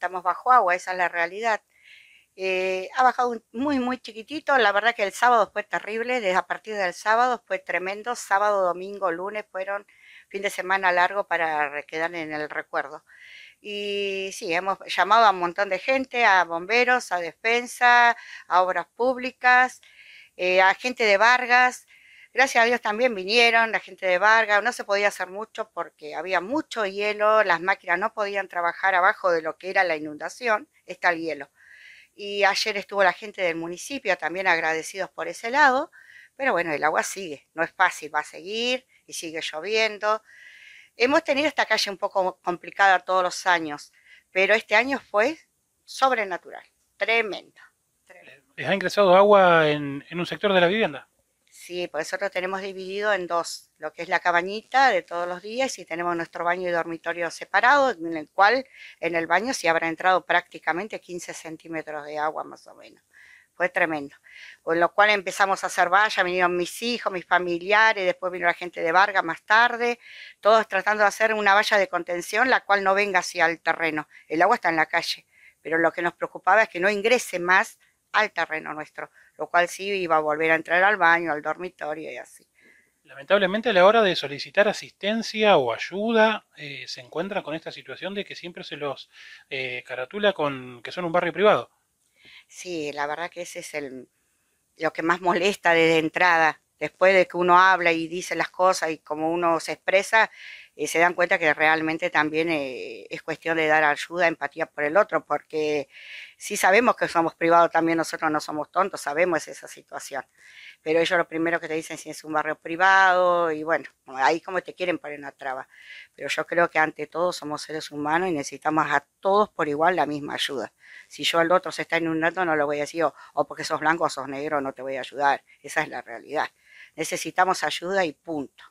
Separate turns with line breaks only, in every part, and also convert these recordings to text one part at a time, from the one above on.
estamos bajo agua, esa es la realidad. Eh, ha bajado muy, muy chiquitito. La verdad que el sábado fue terrible. Desde a partir del sábado fue tremendo. Sábado, domingo, lunes fueron fin de semana largo para quedar en el recuerdo. Y sí, hemos llamado a un montón de gente, a bomberos, a defensa, a obras públicas, eh, a gente de Vargas. Gracias a Dios también vinieron la gente de Vargas, no se podía hacer mucho porque había mucho hielo, las máquinas no podían trabajar abajo de lo que era la inundación, está el hielo. Y ayer estuvo la gente del municipio también agradecidos por ese lado, pero bueno, el agua sigue, no es fácil, va a seguir y sigue lloviendo. Hemos tenido esta calle un poco complicada todos los años, pero este año fue sobrenatural, tremendo.
¿Les ha ingresado agua en un sector de la vivienda?
Sí, por eso lo tenemos dividido en dos, lo que es la cabañita de todos los días y tenemos nuestro baño y dormitorio separado, en el cual en el baño se habrá entrado prácticamente 15 centímetros de agua más o menos. Fue tremendo. Con lo cual empezamos a hacer valla, vinieron mis hijos, mis familiares, después vino la gente de Varga más tarde, todos tratando de hacer una valla de contención, la cual no venga hacia el terreno. El agua está en la calle, pero lo que nos preocupaba es que no ingrese más al terreno nuestro, lo cual sí iba a volver a entrar al baño, al dormitorio y así.
Lamentablemente a la hora de solicitar asistencia o ayuda eh, se encuentra con esta situación de que siempre se los eh, caratula con que son un barrio privado.
Sí, la verdad que ese es el, lo que más molesta desde entrada. Después de que uno habla y dice las cosas y como uno se expresa, se dan cuenta que realmente también eh, es cuestión de dar ayuda, empatía por el otro, porque sí sabemos que somos privados también, nosotros no somos tontos, sabemos esa situación. Pero ellos lo primero que te dicen si es un barrio privado, y bueno, ahí como te quieren poner una traba. Pero yo creo que ante todo somos seres humanos y necesitamos a todos por igual la misma ayuda. Si yo al otro se está inundando, no lo voy a decir, o, oh, o oh, porque sos blanco o sos negro, no te voy a ayudar. Esa es la realidad. Necesitamos ayuda y punto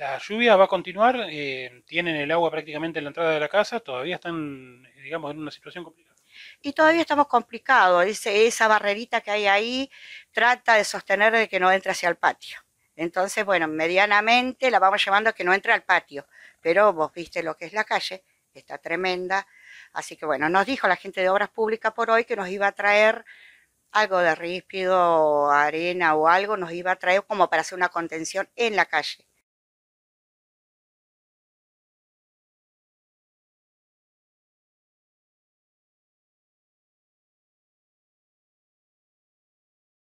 la lluvia va a continuar, eh, tienen el agua prácticamente en la entrada de la casa, todavía están, digamos, en una situación complicada.
Y todavía estamos complicados, esa barrerita que hay ahí trata de sostener de que no entre hacia el patio. Entonces, bueno, medianamente la vamos llevando a que no entre al patio, pero vos viste lo que es la calle, está tremenda. Así que bueno, nos dijo la gente de Obras Públicas por hoy que nos iba a traer algo de ríspido, arena o algo, nos iba a traer como para hacer una contención en la calle